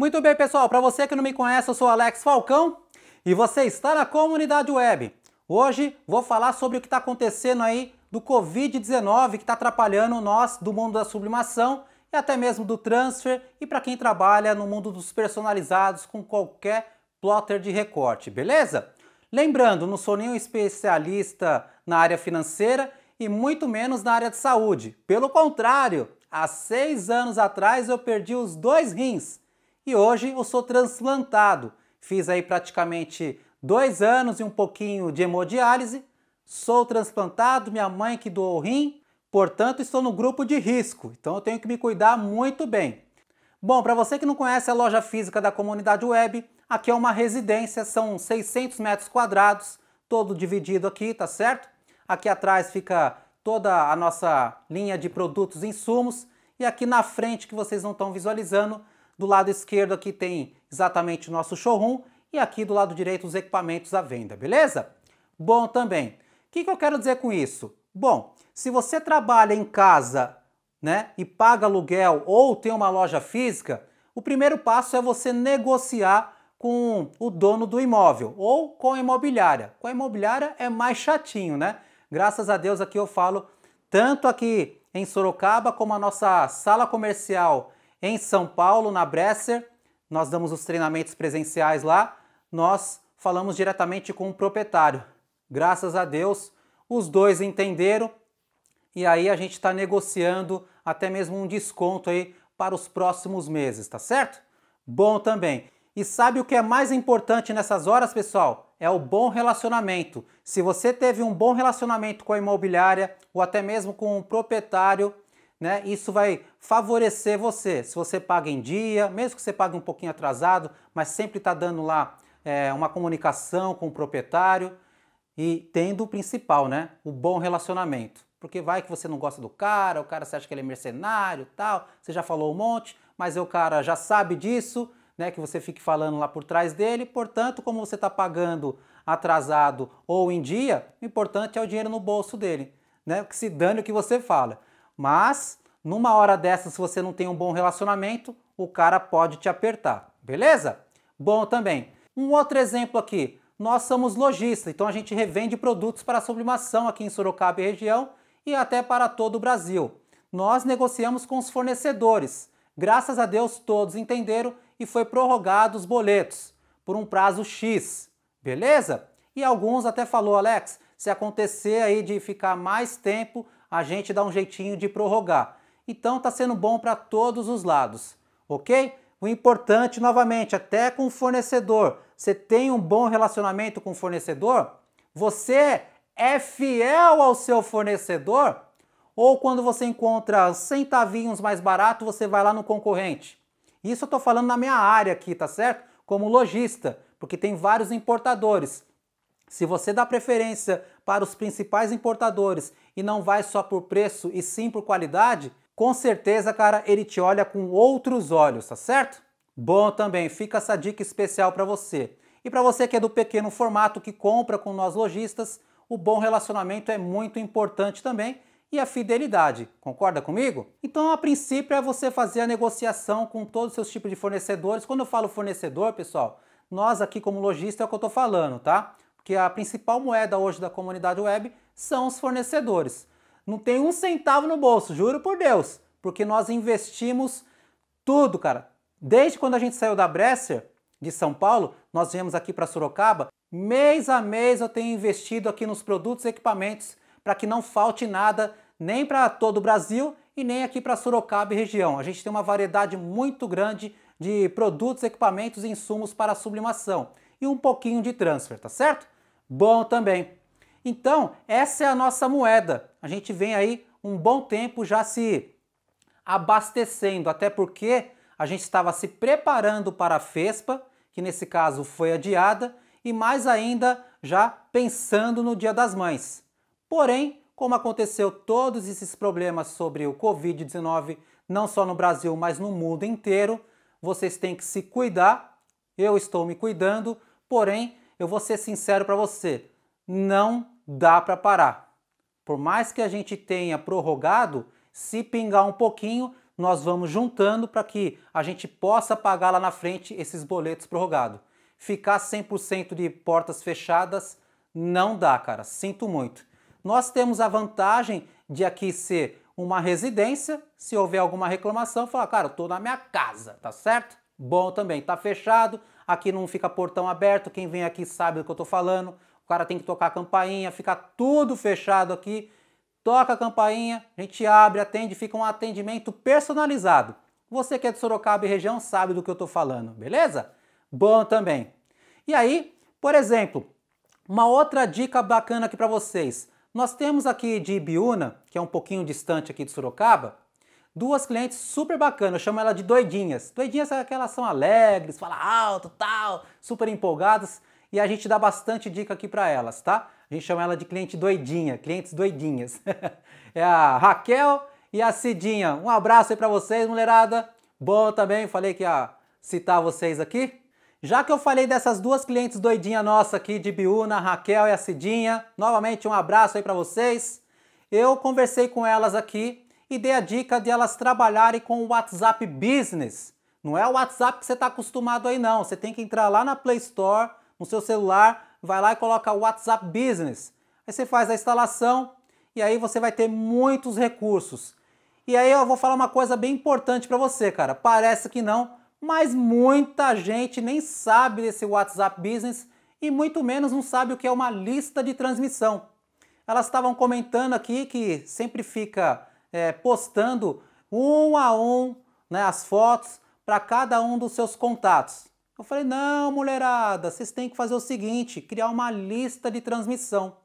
Muito bem, pessoal, para você que não me conhece, eu sou Alex Falcão e você está na comunidade web. Hoje vou falar sobre o que está acontecendo aí do Covid-19 que está atrapalhando nós do mundo da sublimação e até mesmo do transfer e para quem trabalha no mundo dos personalizados com qualquer plotter de recorte, beleza? Lembrando, não sou nenhum especialista na área financeira e muito menos na área de saúde. Pelo contrário, há seis anos atrás eu perdi os dois rins e hoje eu sou transplantado. Fiz aí praticamente dois anos e um pouquinho de hemodiálise, sou transplantado, minha mãe que doou o rim, portanto estou no grupo de risco, então eu tenho que me cuidar muito bem. Bom, para você que não conhece a loja física da comunidade web, aqui é uma residência, são 600 metros quadrados, todo dividido aqui, tá certo? Aqui atrás fica toda a nossa linha de produtos e insumos, e aqui na frente que vocês não estão visualizando do lado esquerdo aqui tem exatamente o nosso showroom e aqui do lado direito os equipamentos à venda, beleza? Bom também. O que, que eu quero dizer com isso? Bom, se você trabalha em casa né, e paga aluguel ou tem uma loja física, o primeiro passo é você negociar com o dono do imóvel ou com a imobiliária. Com a imobiliária é mais chatinho, né? Graças a Deus aqui eu falo tanto aqui em Sorocaba como a nossa sala comercial em São Paulo, na Bresser, nós damos os treinamentos presenciais lá, nós falamos diretamente com o proprietário. Graças a Deus, os dois entenderam e aí a gente está negociando até mesmo um desconto aí para os próximos meses, tá certo? Bom também. E sabe o que é mais importante nessas horas, pessoal? É o bom relacionamento. Se você teve um bom relacionamento com a imobiliária ou até mesmo com o proprietário, né? Isso vai favorecer você. Se você paga em dia, mesmo que você pague um pouquinho atrasado, mas sempre está dando lá é, uma comunicação com o proprietário e tendo o principal, né? O bom relacionamento. Porque vai que você não gosta do cara, o cara você acha que ele é mercenário tal, você já falou um monte, mas o cara já sabe disso, né? Que você fique falando lá por trás dele. Portanto, como você está pagando atrasado ou em dia, o importante é o dinheiro no bolso dele, né? Que se dane o que você fala. Mas numa hora dessas, se você não tem um bom relacionamento, o cara pode te apertar, beleza? Bom também. Um outro exemplo aqui. Nós somos lojistas, então a gente revende produtos para sublimação aqui em Sorocaba e região e até para todo o Brasil. Nós negociamos com os fornecedores. Graças a Deus todos entenderam e foi prorrogado os boletos por um prazo X, beleza? E alguns até falou, Alex, se acontecer aí de ficar mais tempo, a gente dá um jeitinho de prorrogar. Então está sendo bom para todos os lados, ok? O importante, novamente, até com o fornecedor, você tem um bom relacionamento com o fornecedor? Você é fiel ao seu fornecedor? Ou quando você encontra centavinhos mais barato, você vai lá no concorrente? Isso eu estou falando na minha área aqui, tá certo? Como lojista, porque tem vários importadores. Se você dá preferência para os principais importadores e não vai só por preço e sim por qualidade, com certeza, cara, ele te olha com outros olhos, tá certo? Bom também, fica essa dica especial para você. E para você que é do pequeno formato que compra com nós lojistas, o bom relacionamento é muito importante também e a fidelidade. Concorda comigo? Então, a princípio é você fazer a negociação com todos os seus tipos de fornecedores. Quando eu falo fornecedor, pessoal, nós aqui como lojista é o que eu estou falando, tá? que a principal moeda hoje da comunidade web são os fornecedores. Não tem um centavo no bolso, juro por Deus, porque nós investimos tudo, cara. Desde quando a gente saiu da Bresser, de São Paulo, nós viemos aqui para Sorocaba, mês a mês eu tenho investido aqui nos produtos e equipamentos para que não falte nada nem para todo o Brasil e nem aqui para Sorocaba e região. A gente tem uma variedade muito grande de produtos, equipamentos e insumos para sublimação e um pouquinho de transfer, tá certo? bom também. Então, essa é a nossa moeda. A gente vem aí um bom tempo já se abastecendo, até porque a gente estava se preparando para a FESPA, que nesse caso foi adiada, e mais ainda já pensando no Dia das Mães. Porém, como aconteceu todos esses problemas sobre o Covid-19, não só no Brasil, mas no mundo inteiro, vocês têm que se cuidar. Eu estou me cuidando, porém, eu vou ser sincero para você, não dá para parar. Por mais que a gente tenha prorrogado, se pingar um pouquinho, nós vamos juntando para que a gente possa pagar lá na frente esses boletos prorrogados. Ficar 100% de portas fechadas não dá, cara. Sinto muito. Nós temos a vantagem de aqui ser uma residência, se houver alguma reclamação, falar, cara, eu tô na minha casa, tá certo? Bom também, tá fechado, aqui não fica portão aberto, quem vem aqui sabe do que eu estou falando. O cara tem que tocar a campainha, fica tudo fechado aqui. Toca a campainha, a gente abre, atende, fica um atendimento personalizado. Você que é de Sorocaba e região sabe do que eu estou falando, beleza? Bom também. E aí, por exemplo, uma outra dica bacana aqui para vocês. Nós temos aqui de Ibiúna, que é um pouquinho distante aqui de Sorocaba, Duas clientes super bacanas, eu chamo ela de doidinhas. Doidinhas é que são alegres, falam alto, tal, super empolgadas e a gente dá bastante dica aqui para elas, tá? A gente chama ela de cliente doidinha, clientes doidinhas. é a Raquel e a Cidinha. Um abraço aí para vocês, mulherada. Bom também, falei que ia citar vocês aqui. Já que eu falei dessas duas clientes doidinha nossa aqui de Biúna, Raquel e a Cidinha, novamente um abraço aí para vocês. Eu conversei com elas aqui e dei a dica de elas trabalharem com o WhatsApp Business. Não é o WhatsApp que você está acostumado aí não, você tem que entrar lá na Play Store, no seu celular, vai lá e coloca o WhatsApp Business. Aí você faz a instalação e aí você vai ter muitos recursos. E aí eu vou falar uma coisa bem importante para você, cara. Parece que não, mas muita gente nem sabe desse WhatsApp Business e muito menos não sabe o que é uma lista de transmissão. Elas estavam comentando aqui que sempre fica é, postando um a um né, as fotos para cada um dos seus contatos. Eu falei, não, mulherada, vocês têm que fazer o seguinte, criar uma lista de transmissão.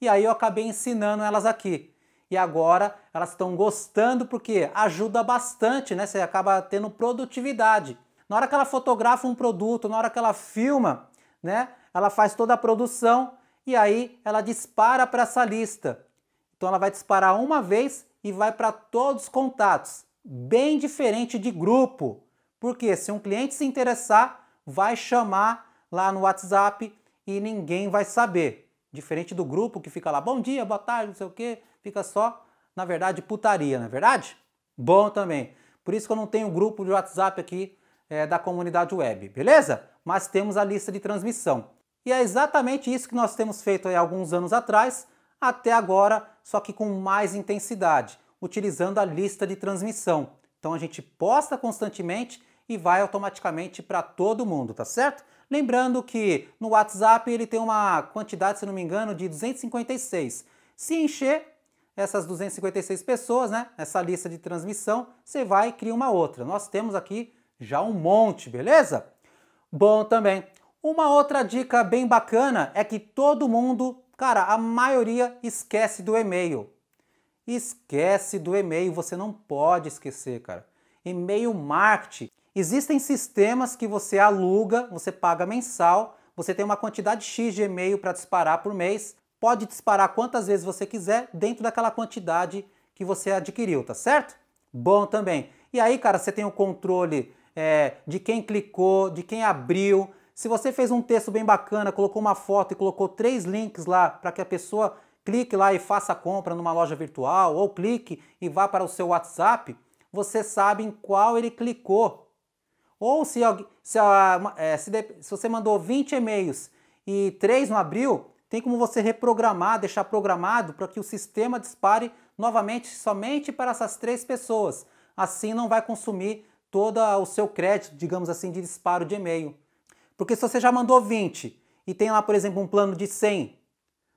E aí eu acabei ensinando elas aqui. E agora elas estão gostando porque ajuda bastante, né? Você acaba tendo produtividade. Na hora que ela fotografa um produto, na hora que ela filma, né? Ela faz toda a produção e aí ela dispara para essa lista. Então ela vai disparar uma vez e vai para todos os contatos. Bem diferente de grupo, porque se um cliente se interessar, vai chamar lá no WhatsApp e ninguém vai saber. Diferente do grupo que fica lá, bom dia, boa tarde, não sei o que, fica só, na verdade, putaria, não é verdade? Bom também. Por isso que eu não tenho grupo de WhatsApp aqui é, da comunidade web, beleza? Mas temos a lista de transmissão. E é exatamente isso que nós temos feito há alguns anos atrás, até agora só que com mais intensidade, utilizando a lista de transmissão. Então a gente posta constantemente e vai automaticamente para todo mundo, tá certo? Lembrando que no WhatsApp ele tem uma quantidade, se não me engano, de 256. Se encher essas 256 pessoas, né, essa lista de transmissão, você vai e cria uma outra. Nós temos aqui já um monte, beleza? Bom também. Uma outra dica bem bacana é que todo mundo Cara, a maioria esquece do e-mail. Esquece do e-mail, você não pode esquecer, cara. E-mail marketing. Existem sistemas que você aluga, você paga mensal, você tem uma quantidade X de e-mail para disparar por mês, pode disparar quantas vezes você quiser dentro daquela quantidade que você adquiriu, tá certo? Bom também. E aí, cara, você tem o controle é, de quem clicou, de quem abriu, se você fez um texto bem bacana, colocou uma foto e colocou três links lá para que a pessoa clique lá e faça a compra numa loja virtual, ou clique e vá para o seu WhatsApp, você sabe em qual ele clicou. Ou se, se, é, se, se você mandou 20 e-mails e três não abriu, tem como você reprogramar, deixar programado para que o sistema dispare novamente somente para essas três pessoas. Assim não vai consumir todo o seu crédito, digamos assim, de disparo de e-mail. Porque se você já mandou 20 e tem lá, por exemplo, um plano de 100,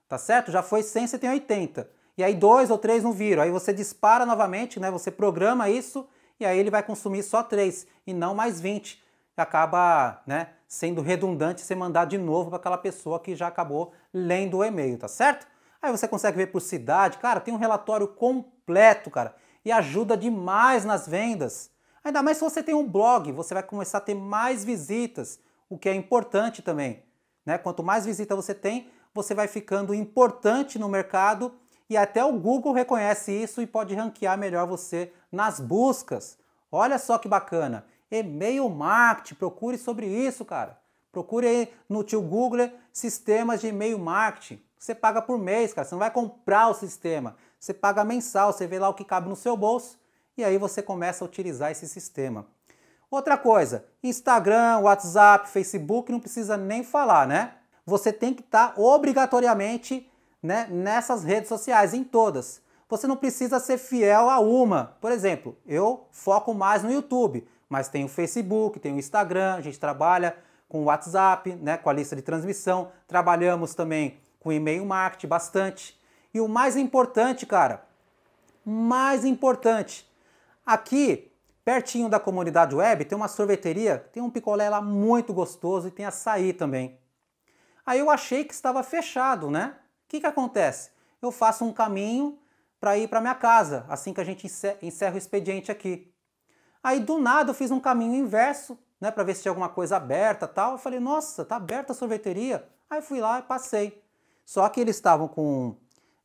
tá certo? Já foi 100, você tem 80. E aí dois ou três não viram. Aí você dispara novamente, né? Você programa isso e aí ele vai consumir só 3 e não mais 20. Acaba, né, sendo redundante você mandar de novo para aquela pessoa que já acabou lendo o e-mail, tá certo? Aí você consegue ver por cidade, cara, tem um relatório completo, cara, e ajuda demais nas vendas. Ainda mais se você tem um blog, você vai começar a ter mais visitas, o que é importante também. Né? Quanto mais visita você tem, você vai ficando importante no mercado e até o Google reconhece isso e pode ranquear melhor você nas buscas. Olha só que bacana! E-mail marketing, procure sobre isso, cara. Procure aí no tio Google sistemas de e-mail marketing. Você paga por mês, cara. Você não vai comprar o sistema. Você paga mensal, você vê lá o que cabe no seu bolso e aí você começa a utilizar esse sistema. Outra coisa, Instagram, WhatsApp, Facebook, não precisa nem falar, né? Você tem que estar tá obrigatoriamente né, nessas redes sociais, em todas. Você não precisa ser fiel a uma. Por exemplo, eu foco mais no YouTube, mas tem o Facebook, tem o Instagram, a gente trabalha com o WhatsApp, né, com a lista de transmissão, trabalhamos também com e-mail marketing bastante. E o mais importante, cara, mais importante, aqui Pertinho da comunidade web tem uma sorveteria, tem um picolé lá muito gostoso e tem açaí também. Aí eu achei que estava fechado, né? O que, que acontece? Eu faço um caminho para ir para minha casa, assim que a gente encerra o expediente aqui. Aí do nada eu fiz um caminho inverso, né, para ver se tinha alguma coisa aberta, tal. Eu falei: "Nossa, tá aberta a sorveteria". Aí fui lá e passei. Só que eles estavam com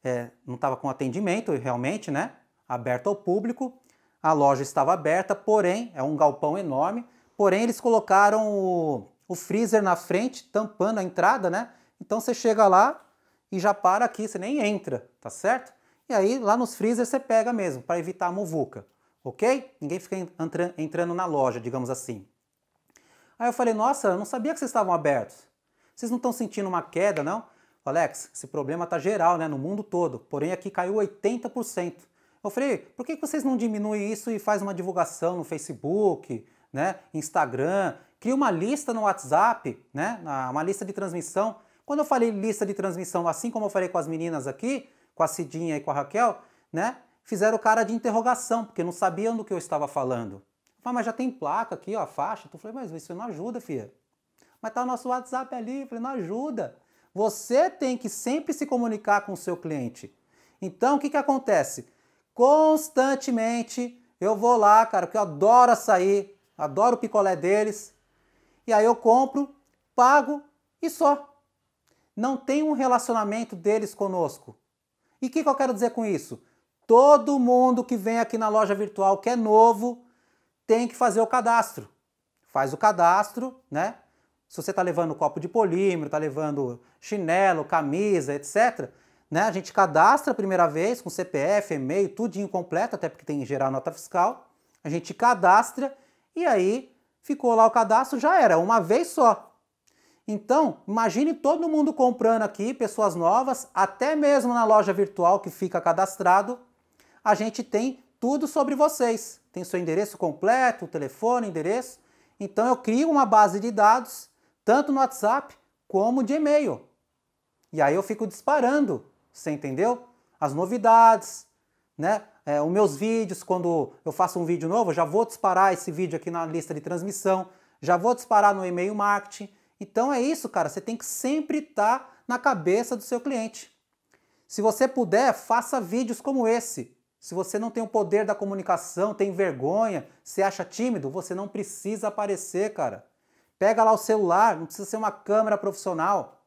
é, não estava com atendimento realmente, né? Aberto ao público a loja estava aberta, porém, é um galpão enorme, porém eles colocaram o, o freezer na frente, tampando a entrada, né? Então você chega lá e já para aqui, você nem entra, tá certo? E aí lá nos freezers você pega mesmo, para evitar a muvuca, ok? Ninguém fica entrando na loja, digamos assim. Aí eu falei, nossa, eu não sabia que vocês estavam abertos. Vocês não estão sentindo uma queda, não? Alex, esse problema está geral, né, no mundo todo. Porém, aqui caiu 80%. Eu falei, por que vocês não diminuem isso e faz uma divulgação no Facebook, né, Instagram, cria uma lista no WhatsApp, né, uma lista de transmissão. Quando eu falei lista de transmissão, assim como eu falei com as meninas aqui, com a Cidinha e com a Raquel, né, fizeram cara de interrogação, porque não sabiam do que eu estava falando. Eu falei, mas já tem placa aqui, ó, a faixa. Tu falei, mas isso não ajuda, filha. Mas tá o nosso WhatsApp ali, eu falei, não ajuda. Você tem que sempre se comunicar com o seu cliente. Então, o que, que acontece? Constantemente eu vou lá, cara, porque eu adoro açaí, adoro o picolé deles. E aí eu compro, pago e só. Não tem um relacionamento deles conosco. E o que, que eu quero dizer com isso? Todo mundo que vem aqui na loja virtual que é novo tem que fazer o cadastro. Faz o cadastro, né? Se você está levando copo de polímero, está levando chinelo, camisa, etc., né? A gente cadastra a primeira vez com CPF, e-mail, tudinho completo, até porque tem que gerar nota fiscal. A gente cadastra e aí ficou lá o cadastro, já era, uma vez só. Então, imagine todo mundo comprando aqui, pessoas novas, até mesmo na loja virtual que fica cadastrado, a gente tem tudo sobre vocês. Tem seu endereço completo, telefone, endereço. Então eu crio uma base de dados, tanto no WhatsApp como de e-mail. E aí eu fico disparando você entendeu? As novidades, né? É, os meus vídeos, quando eu faço um vídeo novo, já vou disparar esse vídeo aqui na lista de transmissão, já vou disparar no e-mail marketing. Então é isso, cara. Você tem que sempre estar tá na cabeça do seu cliente. Se você puder, faça vídeos como esse. Se você não tem o poder da comunicação, tem vergonha, se acha tímido, você não precisa aparecer, cara. Pega lá o celular, não precisa ser uma câmera profissional,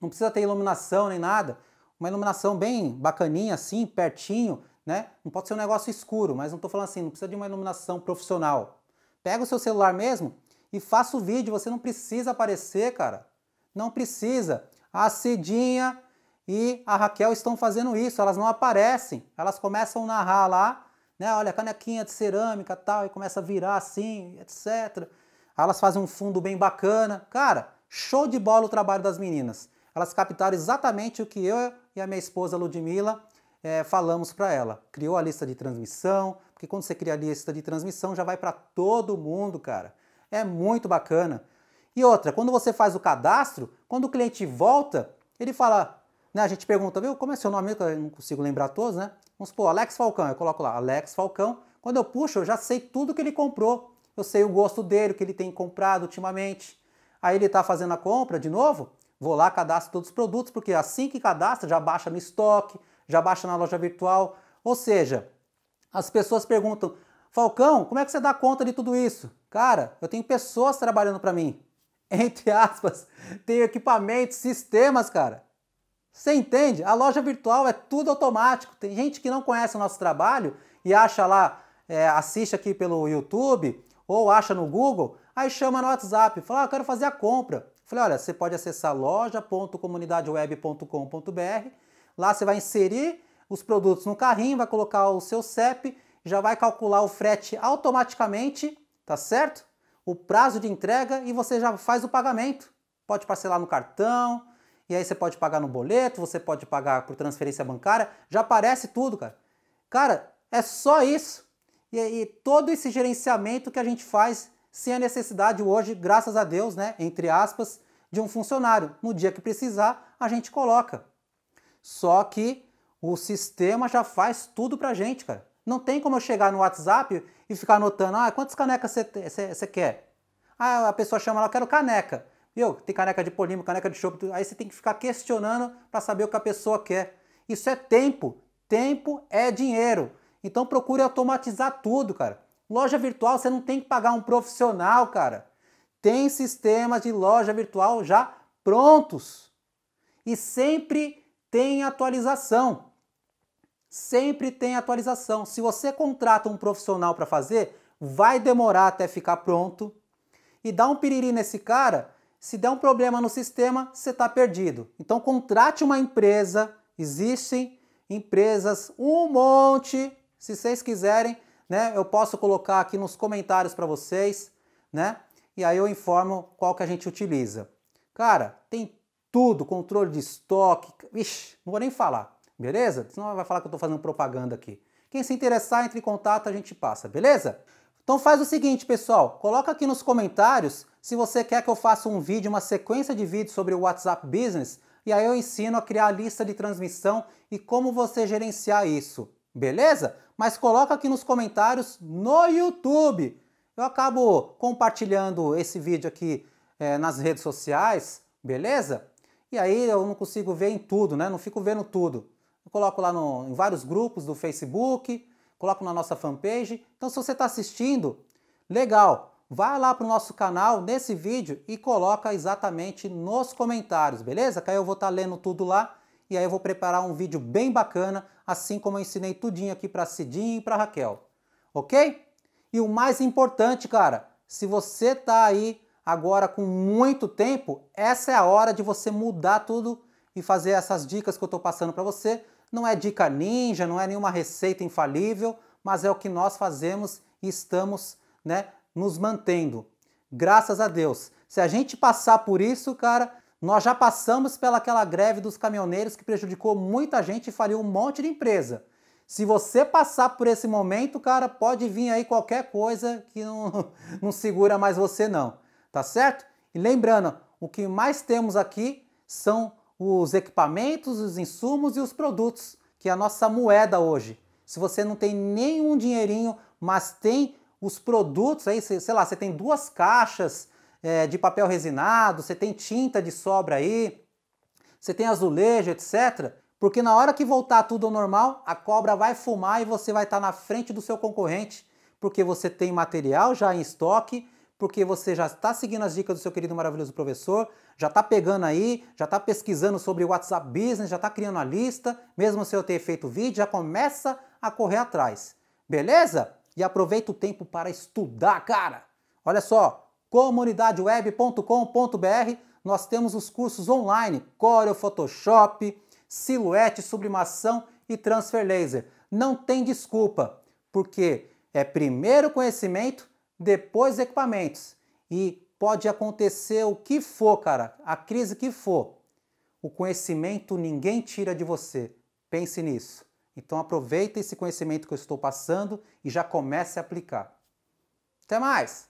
não precisa ter iluminação nem nada uma iluminação bem bacaninha assim, pertinho, né? Não pode ser um negócio escuro, mas não estou falando assim, não precisa de uma iluminação profissional. Pega o seu celular mesmo e faça o vídeo, você não precisa aparecer, cara. Não precisa. A Cidinha e a Raquel estão fazendo isso, elas não aparecem. Elas começam a narrar lá, né? Olha, canequinha de cerâmica tal, e começa a virar assim, etc. Elas fazem um fundo bem bacana. Cara, show de bola o trabalho das meninas elas captaram exatamente o que eu e a minha esposa Ludmilla é, falamos para ela. Criou a lista de transmissão, porque quando você cria a lista de transmissão já vai para todo mundo, cara. É muito bacana. E outra, quando você faz o cadastro, quando o cliente volta, ele fala, né, a gente pergunta, viu, como é seu nome? Eu não consigo lembrar todos, né? Vamos supor, Alex Falcão, eu coloco lá, Alex Falcão. Quando eu puxo, eu já sei tudo que ele comprou. Eu sei o gosto dele, o que ele tem comprado ultimamente. Aí ele está fazendo a compra de novo, Vou lá, cadastro todos os produtos, porque assim que cadastra, já baixa no estoque, já baixa na loja virtual. Ou seja, as pessoas perguntam: Falcão, como é que você dá conta de tudo isso? Cara, eu tenho pessoas trabalhando para mim. Entre aspas, tenho equipamentos, sistemas, cara. Você entende? A loja virtual é tudo automático. Tem gente que não conhece o nosso trabalho e acha lá, é, assiste aqui pelo YouTube ou acha no Google, aí chama no WhatsApp, fala, ah, eu quero fazer a compra. Falei, olha, você pode acessar loja.comunidadeweb.com.br. Lá você vai inserir os produtos no carrinho, vai colocar o seu CEP, já vai calcular o frete automaticamente, tá certo? O prazo de entrega e você já faz o pagamento. Pode parcelar no cartão, e aí você pode pagar no boleto, você pode pagar por transferência bancária, já aparece tudo, cara. Cara, é só isso. E, e todo esse gerenciamento que a gente faz sem a necessidade hoje, graças a Deus, né, entre aspas, de um funcionário. No dia que precisar, a gente coloca. Só que o sistema já faz tudo pra gente, cara. Não tem como eu chegar no WhatsApp e ficar anotando, ah, quantas canecas você quer? Ah, a pessoa chama lá, quero caneca. Eu, tem caneca de polímero, caneca de chopp, aí você tem que ficar questionando para saber o que a pessoa quer. Isso é tempo. Tempo é dinheiro. Então procure automatizar tudo, cara. Loja virtual você não tem que pagar um profissional, cara. Tem sistemas de loja virtual já prontos. E sempre tem atualização. Sempre tem atualização. Se você contrata um profissional para fazer, vai demorar até ficar pronto. E dá um piriri nesse cara, se der um problema no sistema, você está perdido. Então contrate uma empresa. Existem empresas, um monte. Se vocês quiserem, né? Eu posso colocar aqui nos comentários para vocês, né? E aí eu informo qual que a gente utiliza. Cara, tem tudo, controle de estoque, ixi, não vou nem falar, beleza? Senão vai falar que eu estou fazendo propaganda aqui. Quem se interessar, entre em contato, a gente passa, beleza? Então faz o seguinte, pessoal, coloca aqui nos comentários se você quer que eu faça um vídeo, uma sequência de vídeos sobre o WhatsApp Business, e aí eu ensino a criar a lista de transmissão e como você gerenciar isso beleza? Mas coloca aqui nos comentários no YouTube. Eu acabo compartilhando esse vídeo aqui é, nas redes sociais, beleza? E aí eu não consigo ver em tudo, né? Não fico vendo tudo. Eu coloco lá no, em vários grupos do Facebook, coloco na nossa fanpage. Então se você está assistindo, legal. Vá lá para o nosso canal, nesse vídeo, e coloca exatamente nos comentários, beleza? Que aí eu vou estar tá lendo tudo lá e aí eu vou preparar um vídeo bem bacana, assim como eu ensinei tudinho aqui para Cidinha e para Raquel, ok? E o mais importante, cara, se você tá aí agora com muito tempo, essa é a hora de você mudar tudo e fazer essas dicas que eu estou passando para você. Não é dica ninja, não é nenhuma receita infalível, mas é o que nós fazemos e estamos né, nos mantendo. Graças a Deus. Se a gente passar por isso, cara, nós já passamos pelaquela greve dos caminhoneiros que prejudicou muita gente e faliu um monte de empresa. Se você passar por esse momento, cara, pode vir aí qualquer coisa que não, não segura mais você não, tá certo? E lembrando, o que mais temos aqui são os equipamentos, os insumos e os produtos, que é a nossa moeda hoje. Se você não tem nenhum dinheirinho, mas tem os produtos aí, sei lá, você tem duas caixas, é, de papel resinado, você tem tinta de sobra aí, você tem azulejo, etc. Porque na hora que voltar tudo ao normal, a cobra vai fumar e você vai estar tá na frente do seu concorrente, porque você tem material já em estoque, porque você já está seguindo as dicas do seu querido maravilhoso professor, já está pegando aí, já está pesquisando sobre WhatsApp Business, já está criando a lista, mesmo sem eu ter feito vídeo, já começa a correr atrás. Beleza? E aproveita o tempo para estudar, cara! Olha só, comunidadeweb.com.br. Nós temos os cursos online, Corel, Photoshop, Silhouette, Sublimação e Transfer Laser. Não tem desculpa, porque é primeiro conhecimento, depois equipamentos. E pode acontecer o que for, cara, a crise que for. O conhecimento ninguém tira de você. Pense nisso. Então aproveita esse conhecimento que eu estou passando e já comece a aplicar. Até mais!